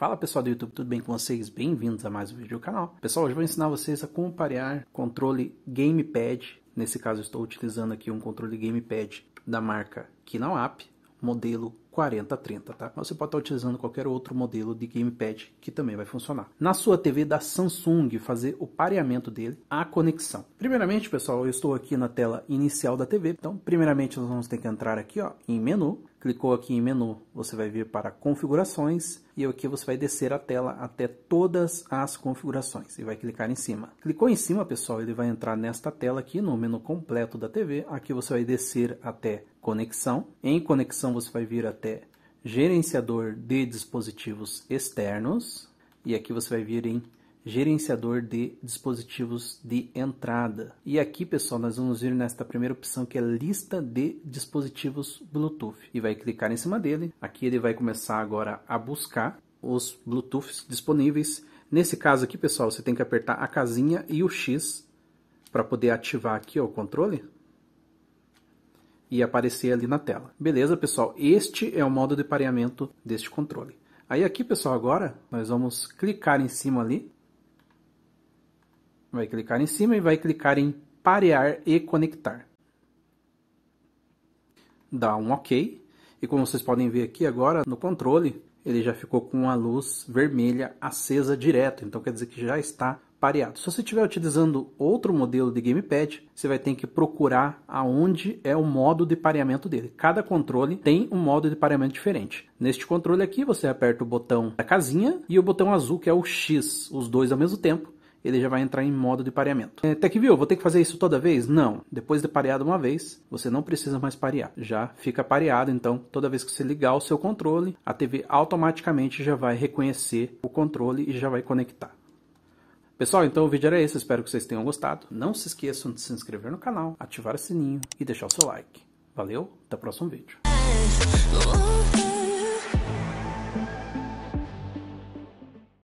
Fala pessoal do YouTube, tudo bem com vocês? Bem-vindos a mais um vídeo do canal. Pessoal, hoje eu vou ensinar vocês a comparar controle gamepad. Nesse caso, estou utilizando aqui um controle gamepad da marca Kinawap, modelo 4030, tá? Mas você pode estar utilizando qualquer outro modelo de gamepad que também vai funcionar. Na sua TV da Samsung, fazer o pareamento dele à conexão. Primeiramente, pessoal, eu estou aqui na tela inicial da TV. Então, primeiramente, nós vamos ter que entrar aqui ó, em menu. Clicou aqui em menu, você vai vir para configurações e aqui você vai descer a tela até todas as configurações e vai clicar em cima. Clicou em cima, pessoal, ele vai entrar nesta tela aqui no menu completo da TV. Aqui você vai descer até conexão. Em conexão você vai vir até até gerenciador de dispositivos externos, e aqui você vai vir em gerenciador de dispositivos de entrada. E aqui, pessoal, nós vamos vir nesta primeira opção que é lista de dispositivos Bluetooth e vai clicar em cima dele. Aqui ele vai começar agora a buscar os Bluetooth disponíveis. Nesse caso aqui, pessoal, você tem que apertar a casinha e o X para poder ativar aqui ó, o controle e aparecer ali na tela. Beleza, pessoal? Este é o modo de pareamento deste controle. Aí aqui, pessoal, agora nós vamos clicar em cima ali. Vai clicar em cima e vai clicar em parear e conectar. Dá um OK. E como vocês podem ver aqui agora no controle, ele já ficou com a luz vermelha acesa direto, então quer dizer que já está pareado. Se você estiver utilizando outro modelo de gamepad, você vai ter que procurar aonde é o modo de pareamento dele. Cada controle tem um modo de pareamento diferente. Neste controle aqui, você aperta o botão da casinha e o botão azul, que é o X, os dois ao mesmo tempo, ele já vai entrar em modo de pareamento. É, viu? vou ter que fazer isso toda vez? Não. Depois de pareado uma vez, você não precisa mais parear. Já fica pareado, então toda vez que você ligar o seu controle, a TV automaticamente já vai reconhecer o controle e já vai conectar. Pessoal, então o vídeo era esse, espero que vocês tenham gostado. Não se esqueçam de se inscrever no canal, ativar o sininho e deixar o seu like. Valeu, até o próximo vídeo. É,